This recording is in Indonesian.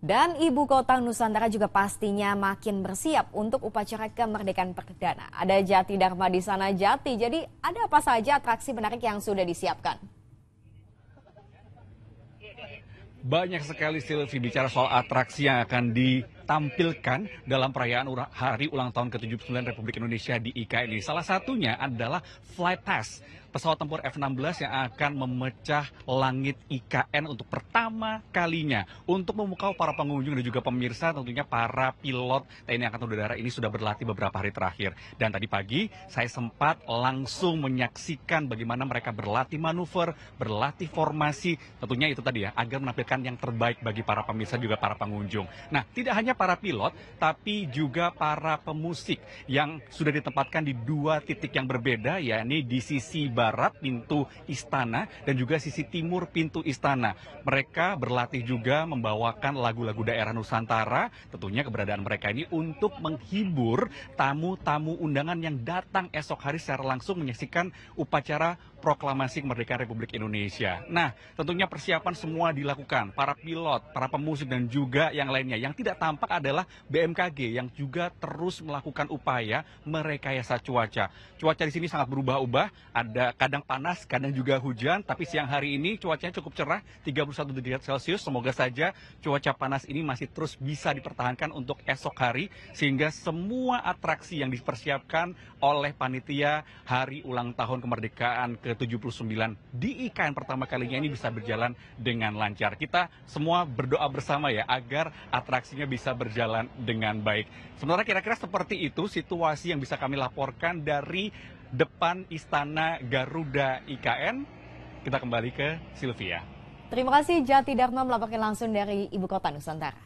Dan ibu kota Nusantara juga pastinya makin bersiap untuk upacara kemerdekaan perdana. Ada Jati Dharma di sana Jati, jadi ada apa saja atraksi menarik yang sudah disiapkan? Banyak sekali Silvi bicara soal atraksi yang akan di tampilkan dalam perayaan hari ulang tahun ke-79 Republik Indonesia di IKN Salah satunya adalah flight test pesawat tempur F-16 yang akan memecah langit IKN untuk pertama kalinya. Untuk memukau para pengunjung dan juga pemirsa, tentunya para pilot TNI Angkatan Udara ini sudah berlatih beberapa hari terakhir. Dan tadi pagi saya sempat langsung menyaksikan bagaimana mereka berlatih manuver, berlatih formasi, tentunya itu tadi ya, agar menampilkan yang terbaik bagi para pemirsa juga para pengunjung. Nah, tidak hanya para pilot, tapi juga para pemusik yang sudah ditempatkan di dua titik yang berbeda, yakni di sisi barat pintu istana dan juga sisi timur pintu istana. Mereka berlatih juga membawakan lagu-lagu daerah Nusantara, tentunya keberadaan mereka ini untuk menghibur tamu-tamu undangan yang datang esok hari secara langsung menyaksikan upacara proklamasi kemerdekaan Republik Indonesia. Nah, tentunya persiapan semua dilakukan, para pilot, para pemusik dan juga yang lainnya. Yang tidak tampak adalah BMKG yang juga terus melakukan upaya merekayasa cuaca. Cuaca di sini sangat berubah-ubah, ada kadang panas, kadang juga hujan, tapi siang hari ini cuacanya cukup cerah, 31 derajat Celcius. Semoga saja cuaca panas ini masih terus bisa dipertahankan untuk esok hari sehingga semua atraksi yang dipersiapkan oleh panitia hari ulang tahun kemerdekaan ke ke-79 di IKN pertama kalinya ini bisa berjalan dengan lancar. Kita semua berdoa bersama ya agar atraksinya bisa berjalan dengan baik. Sebenarnya kira-kira seperti itu situasi yang bisa kami laporkan dari depan Istana Garuda IKN. Kita kembali ke Sylvia. Terima kasih Jati Dharma melaporkan langsung dari Ibu Kota Nusantara.